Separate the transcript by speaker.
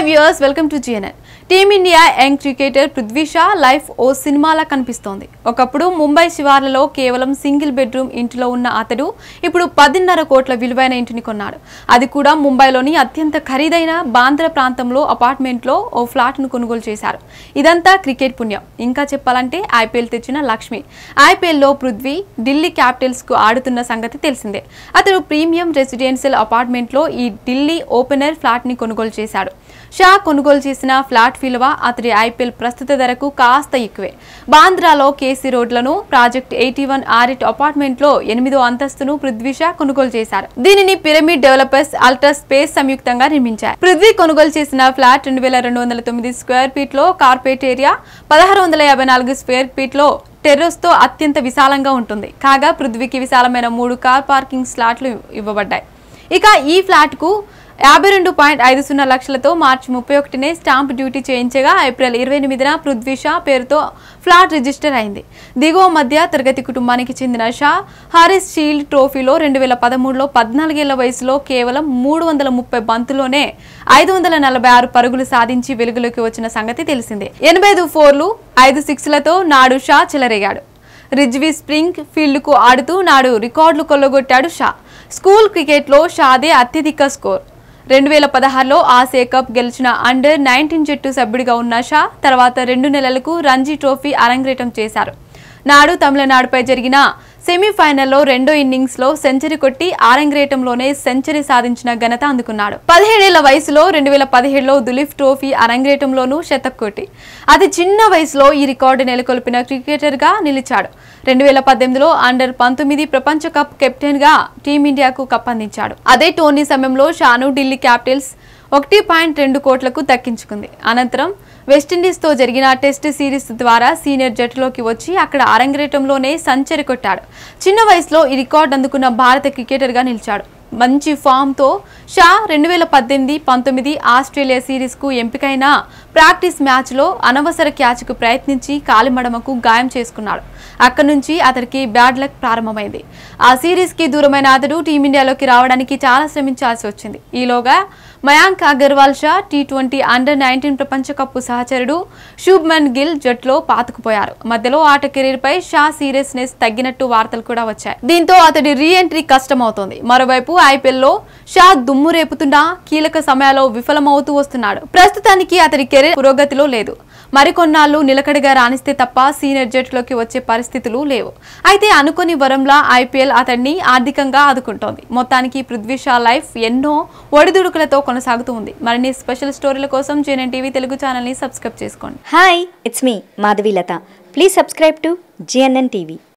Speaker 1: hi viewers welcome to GNN team India young cricketer Prithvi Shaw life ఓ సినిమాలా కనిపిస్తోంది ఒకప్పుడు ముంబై శివార్లలో కేవలం సింగిల్ బెడ్రూమ్ ఇంటిలో ఉన్న అతడు ఇప్పుడు పదిన్నర కోట్ల విలువైన ఇంటిని కొన్నాడు అది కూడా ముంబైలోని అత్యంత ఖరీదైన బాంద్ర ప్రాంతంలో అపార్ట్మెంట్లో ఓ ఫ్లాట్ను కొనుగోలు చేశారు ఇదంతా క్రికెట్ పుణ్యం ఇంకా చెప్పాలంటే ఐపీఎల్ తెచ్చిన లక్ష్మి ఐపీఎల్లో పృథ్వీ ఢిల్లీ క్యాపిటల్స్కు ఆడుతున్న సంగతి తెలిసిందే అతడు ప్రీమియం రెసిడెన్షియల్ అపార్ట్మెంట్లో ఈ ఢిల్లీ ఓపెనర్ ఫ్లాట్ని కొనుగోలు చేశాడు షా కొనుగోలు చేసిన ఫ్లాట్ విలువ అతడి ఐపీఎల్ ప్రస్తుత ధరకు కాస్త ఎక్కువే బాంద్రాలో కేసీ రోడ్లను ప్రాజెక్ట్ ఎయిటీ వన్ అపార్ట్మెంట్ లో ఎనిమిదో అంతస్తును పృథ్వీ షా కొనుగోలు చేశారు దీనిని పిరమిడ్ డెవలపర్స్ అల్ట్రా స్పేస్ సంయుక్తంగా నిర్మించారు పృథ్వీ కొనుగోలు చేసిన ఫ్లాట్ రెండు వేల రెండు వందల తొమ్మిది స్క్వేర్ ఫీట్ లో కార్పొరేట్ ఏరియా పదహారు వందల యాభై నాలుగు స్క్వేర్ ఫీట్ లో టెర్రస్ తో అత్యంత విశాలంగా ఉంటుంది కాగా పృథ్వీకి విశాలమైన మూడు కార్ పార్కింగ్ స్లాట్లు ఇవ్వబడ్డాయి ఇక ఈ ఫ్లాట్ కు యాభై రెండు పాయింట్ ఐదు సున్నా లక్షలతో మార్చి ముప్పై ఒకటినే స్టాంప్ డ్యూటీ చేయించగా ఏప్రిల్ ఇరవై ఎనిమిదిన షా పేరుతో ఫ్లాట్ రిజిస్టర్ అయింది దిగువ మధ్య తరగతి కుటుంబానికి చెందిన షా హారిస్ షీల్డ్ ట్రోఫీలో రెండు వేల పదమూడులో పద్నాలుగేళ్ల వయసులో కేవలం మూడు వందల ముప్పై బంతులోనే ఐదు వందల నలభై ఆరు పరుగులు సాధించి వెలుగులోకి వచ్చిన సంగతి తెలిసిందే ఎనభై ఐదు ఫోర్లు ఐదు సిక్స్లతో నాడు షా చెలరేగాడు రిజ్వీ స్ప్రింగ్ ఫీల్డ్కు ఆడుతూ నాడు రికార్డులు కొల్లగొట్టాడు షా స్కూల్ క్రికెట్లో షాదే అత్యధిక స్కోర్ రెండు వేల పదహారులో ఆసియా కప్ గెలిచిన అండర్ నైన్టీన్ జట్టు సభ్యుడిగా ఉన్న షా తర్వాత రెండు నెలలకు రంజీ ట్రోఫీ అరంగేటం చేశారు నాడు తమిళనాడుపై జరిగిన సెమీఫైనల్లో రెండో ఇన్నింగ్స్ లో సెంచరీ కొట్టి ఆరంగ్రేటంలోనే సెంచరీ సాధించిన ఘనత అందుకున్నాడు పదిహేడేళ్ల వయసులో రెండు వేల పదిహేడులో దులీఫ్ ట్రోఫీ అరంగ్రేటంలోనూ శతక్ కొట్టి అతి చిన్న వయసులో ఈ రికార్డు నెలకొల్పిన క్రికెటర్ గా నిలిచాడు రెండు వేల పద్దెనిమిదిలో అండర్ పంతొమ్మిది ప్రపంచ కప్ కెప్టెన్ గా టీమిండియాకు కప్ అందించాడు అదే టోర్నీ సమయంలో షాను ఢిల్లీ క్యాపిటల్స్ ఒకటి పాయింట్ రెండు కోట్లకు దక్కించుకుంది అనంతరం వెస్టిండీస్తో జరిగిన టెస్ట్ సిరీస్ ద్వారా సీనియర్ జట్టులోకి వచ్చి అక్కడ అరంగేటంలోనే సంచరి కొట్టాడు చిన్న వయసులో ఈ రికార్డు అందుకున్న భారత క్రికెటర్గా నిలిచాడు మంచి ఫామ్తో షా రెండు వేల పద్దెనిమిది పంతొమ్మిది ఆస్ట్రేలియా సిరీస్కు ఎంపికైన ప్రాక్టీస్ మ్యాచ్లో అనవసర క్యాచ్కు ప్రయత్నించి కాలిమడమకు గాయం చేసుకున్నాడు అక్కడి నుంచి అతడికి బ్యాడ్ లక్ ప్రారంభమైంది ఆ సిరీస్కి దూరమైన అతడు టీమిండియాలోకి రావడానికి చాలా శ్రమించాల్సి వచ్చింది ఈలోగా Mayank Agarwal Shaw T twenty under nineteen cup సహచరుడు శుభ్మన్ గిల్ జట్లో పాతుకుపోయారు మధ్యలో ఆట కెరీర్పై షా సీరియస్నెస్ తగ్గినట్టు వార్తలు కూడా వచ్చాయి దీంతో అతడి రీ ఎంట్రీ కష్టమవుతోంది మరోవైపు ఐపీఎల్లో షా దుమ్ము రేపుతున్నా కీలక సమయాల్లో విఫలమవుతూ వస్తున్నాడు ప్రస్తుతానికి అతడి కెరీర్ పురోగతిలో లేదు మరికొన్నాళ్ళు నిలకడగా రాణిస్తే తప్ప సీనియర్ జట్టులోకి వచ్చే పరిస్థితులు లేవు అయితే అనుకుని వరంలా ఐపీఎల్ అతన్ని ఆర్థికంగా ఆదుకుంటోంది మొత్తానికి పృథ్వీషా లైఫ్ ఎన్నో ఒడిదుడుకులతో కొనసాగుతూ ఉంది మరిన్ని స్పెషల్ స్టోరీల కోసం జేఎన్ టీవీ తెలుగు ఛానల్ని సబ్స్క్రైబ్ చేసుకోండి hi it's me Madhavi Latha please subscribe to GNN TV